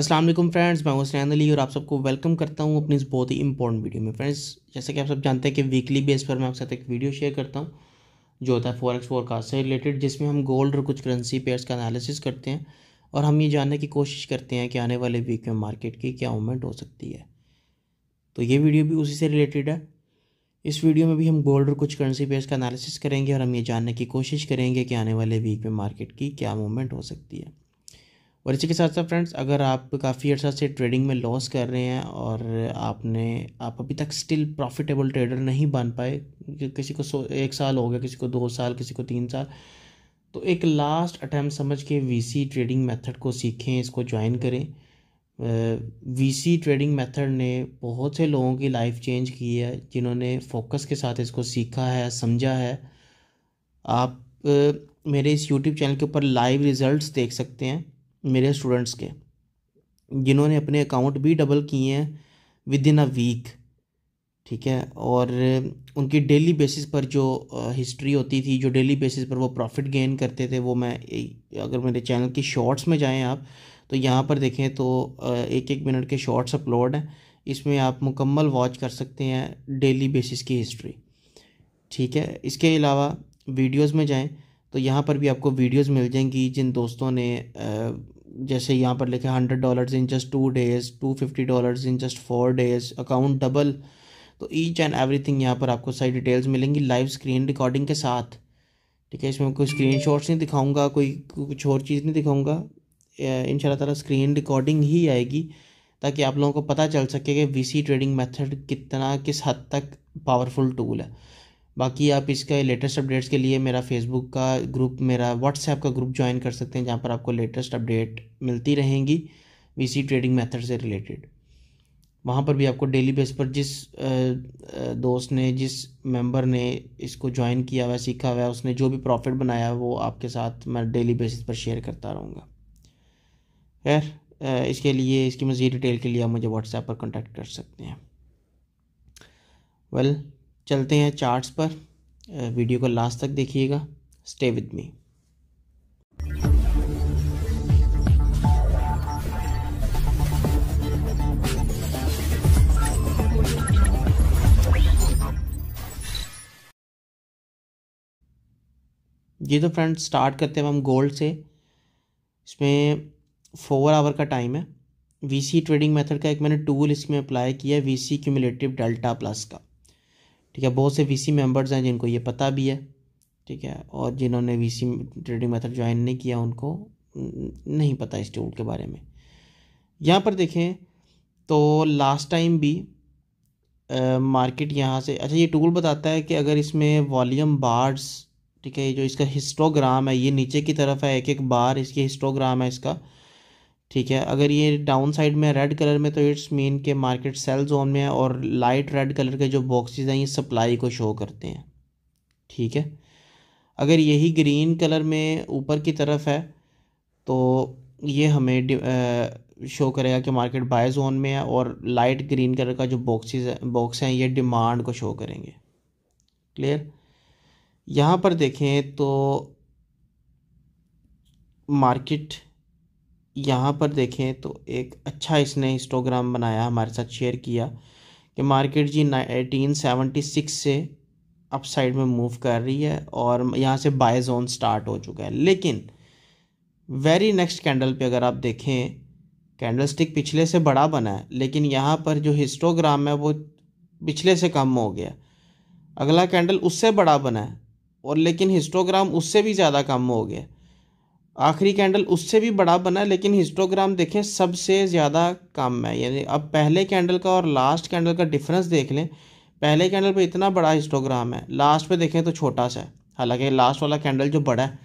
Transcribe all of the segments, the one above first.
अस्सलाम वालेकुम फ्रेंड्स मैं हुसैन अली और आप सबको वेलकम करता हूँ अपनी इस बहुत ही इंपॉर्टेंट वीडियो में फ्रेंड्स जैसे कि आप सब जानते हैं कि वीकली बेस पर मैं आपके साथ एक वीडियो शेयर करता हूँ जो होता है फॉरेक्स फोरकास्ट से रिलेटेड जिसमें हम गोल्ड और कुछ करेंसी पेयर्स का एनालिसिस करते हैं और हम ये जानने की कोशिश करते हैं कि आने वाले वीक में मार्केट की क्या मूवमेंट हो सकती है तो ये वीडियो भी उसी से रिलेटेड है इस वीडियो में भी हम गोल्ड और कुछ करेंसी पेयर्स का एनालिसिस करेंगे और हम ये जानने की कोशिश करेंगे कि आने वाले वीक में मार्केट की क्या मूवमेंट हो सकती है और इसी के साथ साथ फ्रेंड्स अगर आप काफ़ी अर्सा से ट्रेडिंग में लॉस कर रहे हैं और आपने आप अभी तक स्टिल प्रॉफिटेबल ट्रेडर नहीं बन पाए किसी को सो एक साल हो गया किसी को दो साल किसी को तीन साल तो एक लास्ट अटैम्प्ट समझ के वीसी ट्रेडिंग मेथड को सीखें इसको ज्वाइन करें वीसी ट्रेडिंग मेथड ने बहुत से लोगों की लाइफ चेंज की है जिन्होंने फोकस के साथ इसको सीखा है समझा है आप मेरे इस यूट्यूब चैनल के ऊपर लाइव रिजल्ट्स देख सकते हैं मेरे स्टूडेंट्स के जिन्होंने अपने अकाउंट भी डबल किए हैं विद इन अ वीक ठीक है और उनकी डेली बेसिस पर जो हिस्ट्री होती थी जो डेली बेसिस पर वो प्रॉफिट गेन करते थे वो मैं अगर मेरे चैनल की शॉर्ट्स में जाएं आप तो यहाँ पर देखें तो एक एक मिनट के शॉर्ट्स अपलोड हैं इसमें आप मुकम्मल वॉच कर सकते हैं डेली बेसिस की हिस्ट्री ठीक है इसके अलावा वीडियोस में जाएं तो यहाँ पर भी आपको वीडियोस मिल जाएंगी जिन दोस्तों ने जैसे यहाँ पर लिखा hundred dollars in just two days two fifty dollars in just four days account double तो ईच एंड एवरीथिंग यहाँ पर आपको सारी डिटेल्स मिलेंगी लाइव स्क्रीन रिकॉर्डिंग के साथ ठीक है इसमें कोई स्क्रीन शॉट्स नहीं दिखाऊंगा कोई कुछ और चीज़ नहीं दिखाऊंगा इन शाला स्क्रीन रिकॉर्डिंग ही आएगी ताकि आप लोगों को पता चल सके कि वीसी ट्रेडिंग मेथड कितना किस हद तक पावरफुल टूल है बाकी आप इसके लेटेस्ट अपडेट्स के लिए मेरा फेसबुक का ग्रुप मेरा व्हाट्सएप का ग्रुप ज्वाइन कर सकते हैं जहाँ पर आपको लेटेस्ट अपडेट मिलती रहेंगी वीसी ट्रेडिंग मेथड से रिलेटेड वहाँ पर भी आपको डेली बेस पर जिस दोस्त ने जिस मेंबर ने इसको ज्वाइन किया हुआ सीखा हुआ उसने जो भी प्रॉफिट बनाया वो आपके साथ मैं डेली बेसिस पर शेयर करता रहूँगा खैर इसके लिए इसकी मज़ीद डिटेल के लिए आप मुझे व्हाट्सएप पर कॉन्टैक्ट कर सकते हैं वेल well, चलते हैं चार्ट्स पर वीडियो को लास्ट तक देखिएगा स्टे विद मी ये तो फ्रेंड स्टार्ट करते हैं हम गोल्ड से इसमें फोर आवर का टाइम है वीसी ट्रेडिंग मेथड का एक मैंने टूल इसमें अप्लाई किया है वीसी क्यूमुलेटिव डेल्टा प्लस का ठीक है बहुत से वी सी मेम्बर्स हैं जिनको ये पता भी है ठीक है और जिन्होंने V C trading method join नहीं किया उनको नहीं पता इस टूल के बारे में यहाँ पर देखें तो लास्ट टाइम भी मार्केट यहाँ से अच्छा ये टूल बताता है कि अगर इसमें वॉल्यूम बार्स ठीक है जो इसका हिस्टोग्राम है ये नीचे की तरफ है एक एक बार इसकी हिस्टोग्राम है इसका ठीक है अगर ये डाउन साइड में रेड कलर में तो इट्स मीन के मार्केट सेल जोन में है और लाइट रेड कलर के जो बॉक्सेस हैं ये सप्लाई को शो करते हैं ठीक है अगर यही ग्रीन कलर में ऊपर की तरफ है तो ये हमें शो करेगा कि मार्केट बाय जोन में है और लाइट ग्रीन कलर का जो बॉक्सेस है बॉक्स हैं ये डिमांड को शो करेंगे क्लियर यहाँ पर देखें तो मार्केट यहाँ पर देखें तो एक अच्छा इसने हिस्टोग्राम बनाया हमारे साथ शेयर किया कि market G eighteen seventy six से अप साइड में मूव कर रही है और यहाँ से बाय जोन स्टार्ट हो चुका है लेकिन वेरी नेक्स्ट कैंडल पे अगर आप देखें कैंडल स्टिक पिछले से बड़ा बना है लेकिन यहाँ पर जो हिस्टोग्राम है वो पिछले से कम हो गया अगला कैंडल उससे बड़ा बना है और लेकिन हिस्टोग्राम उससे भी ज़्यादा कम हो गया आखिरी कैंडल उससे भी बड़ा बना लेकिन हिस्टोग्राम देखें सबसे ज़्यादा कम है यानी अब पहले कैंडल का और लास्ट कैंडल का डिफरेंस देख लें पहले कैंडल पे इतना बड़ा हिस्टोग्राम है लास्ट पे देखें तो छोटा सा है हालांकि लास्ट वाला कैंडल जो बड़ा है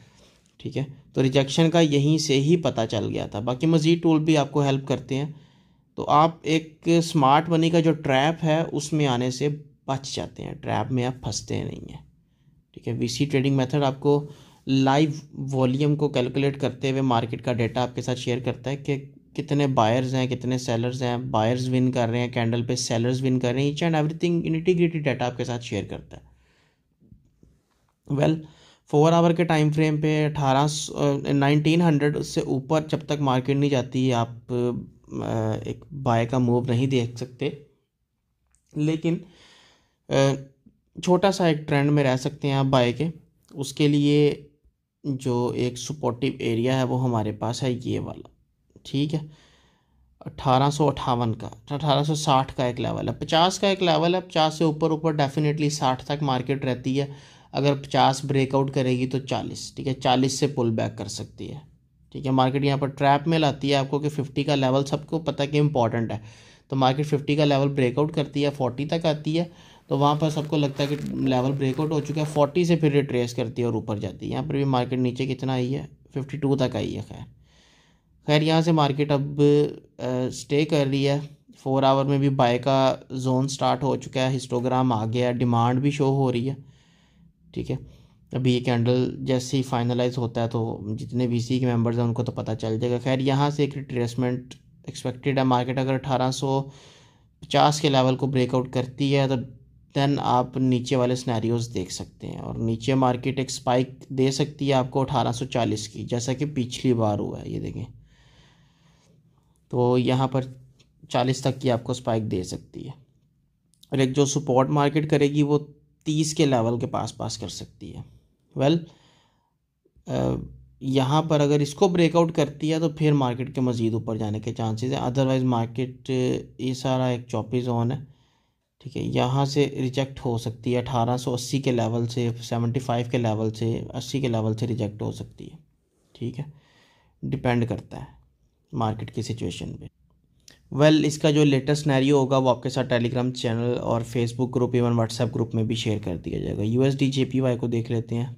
ठीक है तो रिजेक्शन का यहीं से ही पता चल गया था बाकी मज़ीद टूल भी आपको हेल्प करते हैं तो आप एक स्मार्ट मनी का जो ट्रैप है उसमें आने से बच जाते हैं ट्रैप में आप फंसते नहीं हैं ठीक है वी ट्रेडिंग मैथड आपको लाइव वॉल्यूम को कैलकुलेट करते हुए मार्केट का डेटा आपके साथ शेयर करता है कि कितने बायर्स हैं कितने सेलर्स हैं बायर्स विन कर रहे हैं कैंडल पे सेलर्स विन कर रहे हैं each and everything integrity data आपके साथ शेयर करता है वेल फोर आवर के टाइम फ्रेम पे अठारह नाइनटीन हंड्रेड उससे ऊपर जब तक मार्केट नहीं जाती आप एक बाय का मूव नहीं देख सकते लेकिन छोटा सा एक ट्रेंड में रह सकते हैं आप बाय के उसके लिए जो एक सपोर्टिव एरिया है वो हमारे पास है ये वाला ठीक है अट्ठारह सौ अट्ठावन का अठारह सौ साठ का एक लेवल है पचास का एक लेवल है पचास से ऊपर ऊपर डेफिनेटली साठ तक मार्केट रहती है अगर पचास ब्रेकआउट करेगी तो चालीस ठीक है चालीस से पुल बैक कर सकती है ठीक है मार्केट यहाँ पर ट्रैप में लाती है आपको कि फिफ्टी का लेवल सबको पता कि इंपॉर्टेंट है तो मार्केट फिफ्टी का लेवल ब्रेकआउट करती है फोर्टी तक आती है तो वहाँ पर सबको लगता है कि लेवल ब्रेकआउट हो चुका है फोर्टी से फिर रिट्रेस करती है और ऊपर जाती है यहाँ पर भी मार्केट नीचे कितना आई है फिफ्टी टू तक आई है खैर खैर यहाँ से मार्केट अब स्टे कर रही है फोर आवर में भी बाय का जोन स्टार्ट हो चुका है हिस्टोग्राम आ गया डिमांड भी शो हो रही है ठीक है अभी ये कैंडल जैसे ही फाइनलाइज होता है तो जितने सी के मेम्बर्स हैं उनको तो पता चल जाएगा खैर यहाँ से एक रिट्रेसमेंट एक्सपेक्टेड है मार्केट अगर अठारह सौ पचास के लेवल को ब्रेकआउट करती है तो देन आप नीचे वाले स्नैरियोज देख सकते हैं और नीचे मार्केट एक स्पाइक दे सकती है आपको 1840 की जैसा कि पिछली बार हुआ है ये देखें तो यहाँ पर 40 तक की आपको स्पाइक दे सकती है और एक जो सपोर्ट मार्केट करेगी वो 30 के लेवल के पास पास कर सकती है वेल well, यहाँ पर अगर इसको ब्रेकआउट करती है तो फिर मार्केट के मज़ीद ऊपर जाने के चांसेस हैं अदरवाइज़ मार्केट ये सारा एक चौपी जोन है ठीक है यहाँ से रिजेक्ट हो सकती है अठारह सौ अस्सी के लेवल से फाइव के लेवल से अस्सी के लेवल से रिजेक्ट हो सकती है ठीक है डिपेंड करता है मार्केट की सिचुएशन पे वेल well, इसका जो लेटेस्ट नैरियो होगा वो आपके साथ टेलीग्राम चैनल और Facebook group even WhatsApp group में भी शेयर कर दिया जाएगा यू एस को देख लेते हैं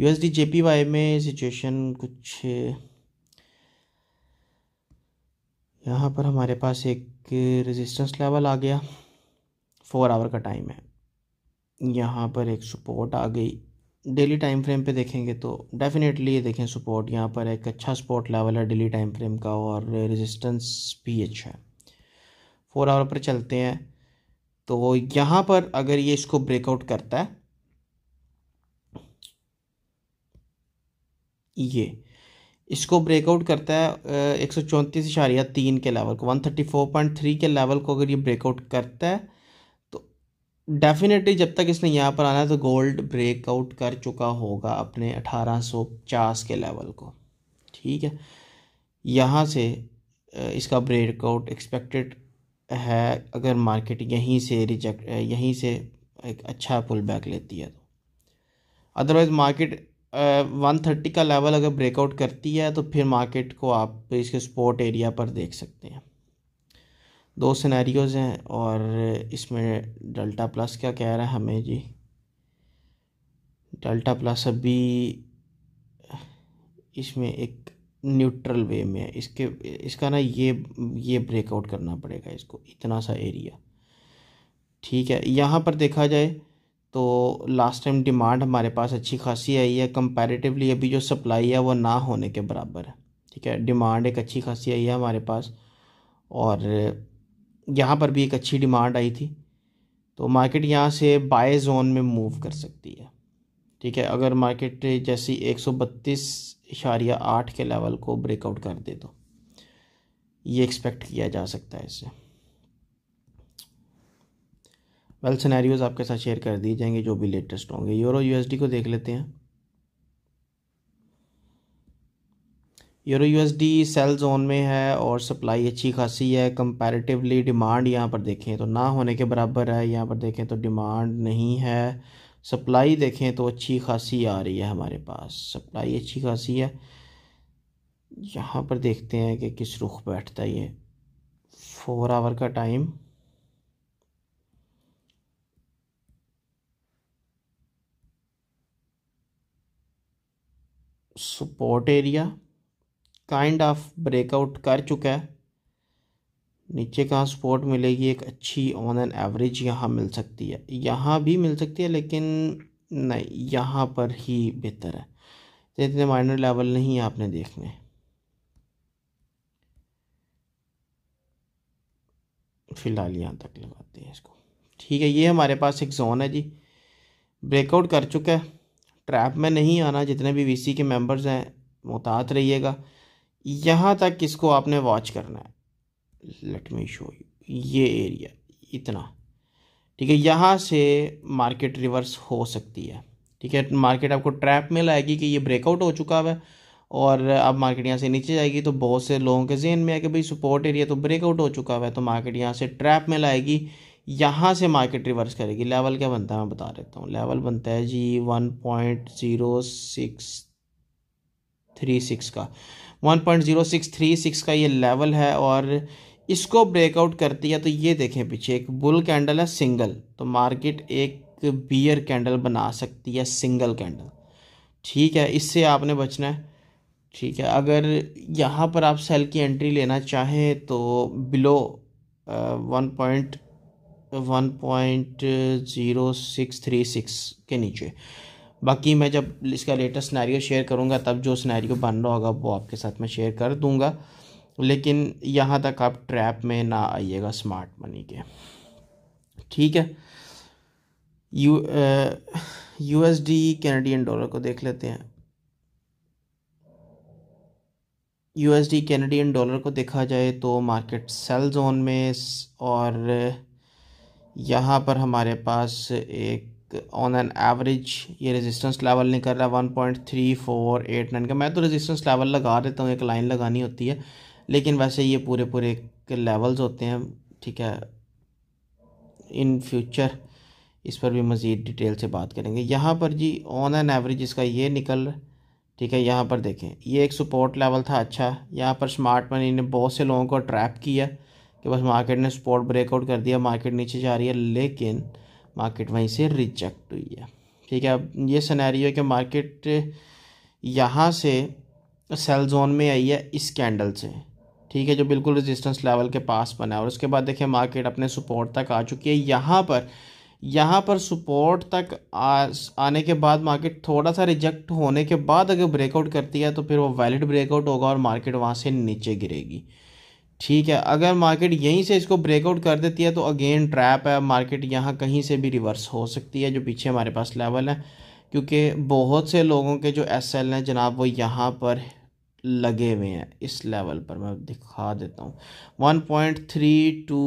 U S D J P Y में सिचुएशन कुछ यहाँ पर हमारे पास एक रेजिस्टेंस लेवल आ गया फोर आवर का टाइम है यहाँ पर एक सपोर्ट आ गई डेली टाइम फ्रेम पे देखेंगे तो डेफिनेटली ये देखें सपोर्ट यहाँ पर एक अच्छा सपोर्ट लेवल है डेली टाइम फ्रेम का और रेजिस्टेंस भी अच्छा है फोर आवर पर चलते हैं तो यहाँ पर अगर ये इसको ब्रेकआउट करता है ये इसको ब्रेकआउट करता है एक सौ चौंतीस इशारिया तीन के लेवल को one thirty four point three के लेवल को अगर ये ब्रेकआउट करता है तो डेफिनेटली जब तक इसने यहाँ पर आना है तो गोल्ड ब्रेकआउट कर चुका होगा अपने अठारह सौ पचास के लेवल को ठीक है यहाँ से इसका ब्रेकआउट एक्सपेक्टेड है अगर मार्केट यहीं से रिजेक्ट यहीं से एक अच्छा पुल बैक लेती है तो अदरवाइज़ मार्केट वन थर्टी का लेवल अगर ब्रेकआउट करती है तो फिर मार्केट को आप इसके सपोर्ट एरिया पर देख सकते हैं दो सिनेरियोज़ हैं और इसमें डेल्टा प्लस क्या कह रहा है हमें जी डेल्टा प्लस अभी इसमें एक न्यूट्रल वे में है इसके इसका ना ये ये ब्रेकआउट करना पड़ेगा इसको इतना सा एरिया ठीक है यहाँ पर देखा जाए तो लास्ट टाइम डिमांड हमारे पास अच्छी खासी आई है कंपैरेटिवली अभी जो सप्लाई है वो ना होने के बराबर है ठीक है डिमांड एक अच्छी खासी आई है हमारे पास और यहाँ पर भी एक अच्छी डिमांड आई थी तो मार्केट यहाँ से बाय जोन में मूव कर सकती है ठीक है अगर मार्केट जैसी एक सौ बत्तीस इशारिया आठ के लेवल को ब्रेकआउट कर दे तो ये एक्सपेक्ट किया जा सकता है इसे वेल सिनेरियोज आपके साथ शेयर कर दिए जाएंगे जो भी लेटेस्ट होंगे यूरो यूएसडी को देख लेते हैं यूरो यूएसडी सेल जोन में है और सप्लाई अच्छी खासी है कंपैरेटिवली डिमांड यहाँ पर देखें तो ना होने के बराबर है यहाँ पर देखें तो डिमांड नहीं है सप्लाई देखें तो अच्छी खासी आ रही है हमारे पास सप्लाई अच्छी खासी है यहाँ पर देखते हैं कि किस रुख बैठता है ये फोर आवर का time support area kind of breakout कर चुका है नीचे कहाँ सपोर्ट मिलेगी एक अच्छी ऑन एन एवरेज यहाँ मिल सकती है यहाँ भी मिल सकती है लेकिन नहीं यहाँ पर ही बेहतर है तो इतने माइनर लेवल नहीं आपने देखने फ़िलहाल यहाँ तक लगाते हैं इसको ठीक है ये हमारे पास एक जोन है जी ब्रेकआउट कर चुका है ट्रैप में नहीं आना जितने भी वीसी के मेंबर्स हैं मुहतात रहिएगा यहाँ तक किसको आपने वॉच करना है लेट मी शो यू ये एरिया इतना ठीक है यहाँ से मार्केट रिवर्स हो सकती है ठीक है मार्केट आपको ट्रैप में लाएगी कि ये ब्रेकआउट हो चुका है और अब मार्केट यहाँ से नीचे जाएगी तो बहुत से लोगों के जहन में है कि भाई सपोर्ट एरिया तो ब्रेकआउट हो चुका है तो मार्केट यहाँ से ट्रैप में लाएगी यहाँ से मार्केट रिवर्स करेगी लेवल क्या बनता है मैं बता देता हूँ लेवल बनता है G one point zero six three six का one point zero six three six का ये लेवल है और इसको ब्रेकआउट करती है तो ये देखें पीछे एक बुल कैंडल है सिंगल तो मार्केट एक बियर कैंडल बना सकती है सिंगल कैंडल ठीक है इससे आपने बचना है ठीक है अगर यहाँ पर आप सेल की एंट्री लेना चाहें तो below one point one point zero six three six के नीचे बाकी मैं जब इसका लेटेस्ट सिनेरियो शेयर करूँगा तब जो सिनेरियो बन रहा होगा वो आपके साथ मैं शेयर कर दूँगा लेकिन यहाँ तक आप ट्रैप में ना आइएगा स्मार्ट मनी के ठीक है U U S D Canadian dollar को देख लेते हैं U S D Canadian dollar को देखा जाए तो मार्केट सेल जोन में और यहाँ पर हमारे पास एक ऑन एन एवरेज ये रेजिस्टेंस लेवल निकल रहा है one point three four eight nine का मैं तो रेजिस्टेंस लेवल लगा देता हूँ एक लाइन लगानी होती है लेकिन वैसे ये पूरे पूरे लेवल्स होते हैं ठीक है इन फ्यूचर इस पर भी मज़ीद डिटेल से बात करेंगे यहाँ पर जी ऑन एन एवरेज इसका ये निकल ठीक है यहाँ पर देखें ये एक सपोर्ट लेवल था अच्छा यहाँ पर स्मार्ट मनी ने बहुत से लोगों को ट्रैप किया कि बस मार्केट ने स्पॉट ब्रेकआउट कर दिया मार्केट नीचे जा रही है लेकिन मार्केट वहीं से रिजेक्ट हुई है ठीक है अब ये सिनेरियो है कि मार्केट यहाँ से सेल जोन में आई है इस कैंडल से ठीक है जो बिल्कुल रेजिस्टेंस लेवल के पास बना है और उसके बाद देखिए मार्केट अपने सपोर्ट तक आ चुकी है यहाँ पर यहाँ पर सपोर्ट तक आ, आने के बाद मार्केट थोड़ा सा रिजेक्ट होने के बाद अगर ब्रेकआउट करती है तो फिर वो वैलिड ब्रेकआउट होगा और मार्केट वहाँ से नीचे गिरेगी ठीक है अगर मार्केट यहीं से इसको ब्रेकआउट कर देती है तो अगेन ट्रैप है मार्केट यहाँ कहीं से भी रिवर्स हो सकती है जो पीछे हमारे पास लेवल है क्योंकि बहुत से लोगों के जो एस एल हैं जनाब वो यहाँ पर लगे हुए हैं इस लेवल पर मैं दिखा देता हूँ one point three two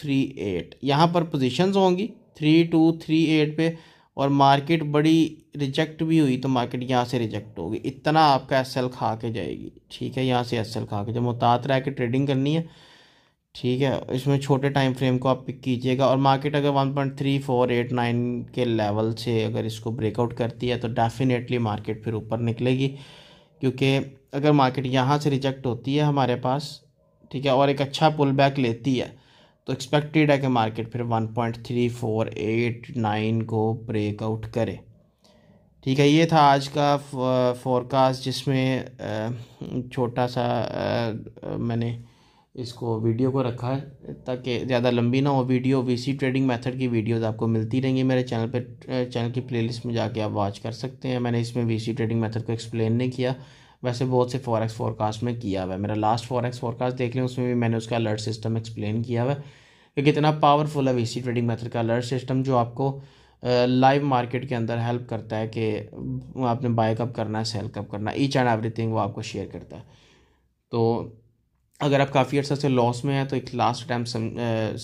three eight यहाँ पर पोजिशंस होंगी थ्री टू थ्री एट पे और मार्केट बड़ी रिजेक्ट भी हुई तो मार्केट यहाँ से रिजेक्ट होगी इतना आपका एस एल खा के जाएगी ठीक है यहाँ से एस एल खा के जब मुहतात रह के ट्रेडिंग करनी है ठीक है इसमें छोटे टाइम फ्रेम को आप पिक कीजिएगा और मार्केट अगर one point three four eight nine के लेवल से अगर इसको ब्रेकआउट करती है तो डेफिनेटली मार्केट फिर ऊपर निकलेगी क्योंकि अगर मार्केट यहाँ से रिजेक्ट होती है हमारे पास ठीक है और एक अच्छा पुल बैक लेती है तो एक्सपेक्टेड है कि मार्केट फिर 1.3489 को ब्रेकआउट करे ठीक है ये था आज का फोरकास्ट uh, जिसमें uh, छोटा सा uh, मैंने इसको वीडियो को रखा है ताकि ज़्यादा लंबी ना हो वीडियो वीसी ट्रेडिंग मेथड की वीडियोस आपको मिलती रहेंगी मेरे चैनल पर चैनल की प्लेलिस्ट में जाके आप वॉच कर सकते हैं मैंने इसमें वीसी ट्रेडिंग मेथड को एक्सप्लेन नहीं किया वैसे बहुत से फॉरेक्स फोरकास्ट में किया हुआ है मेरा लास्ट फॉरेक्स फोरकास्ट देख लें उसमें भी मैंने उसका अलर्ट सिस्टम एक्सप्लेन किया हुआ है कि कितना पावरफुल है वी ट्रेडिंग मेथड का अलर्ट सिस्टम जो आपको लाइव मार्केट के अंदर हेल्प करता है कि आपने बाय कब करना है सेल कब करना ईच एंड एवरीथिंग वो आपको शेयर करता है तो अगर आप काफ़ी अर्सा से लॉस में हैं तो एक लास्ट टाइम सम,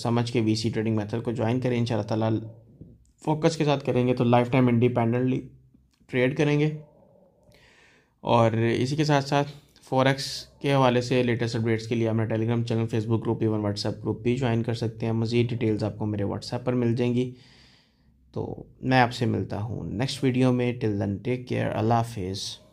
समझ के वी ट्रेडिंग मेथड को ज्वाइन करें इन ताला फोकस के साथ करेंगे तो लाइफ टाइम इंडिपेंडेंटली ट्रेड करेंगे और इसी के साथ साथ फॉरेक्स के हवाले से लेटेस्ट अपडेट्स के लिए अपना Telegram channel Facebook group even WhatsApp group भी ज्वाइन कर सकते हैं मज़ीद डिटेल्स आपको मेरे व्हाट्सएप पर मिल जाएंगी तो मैं आपसे मिलता हूँ नेक्स्ट वीडियो में टिल दन टेक केयर अल्लाह हाफिज़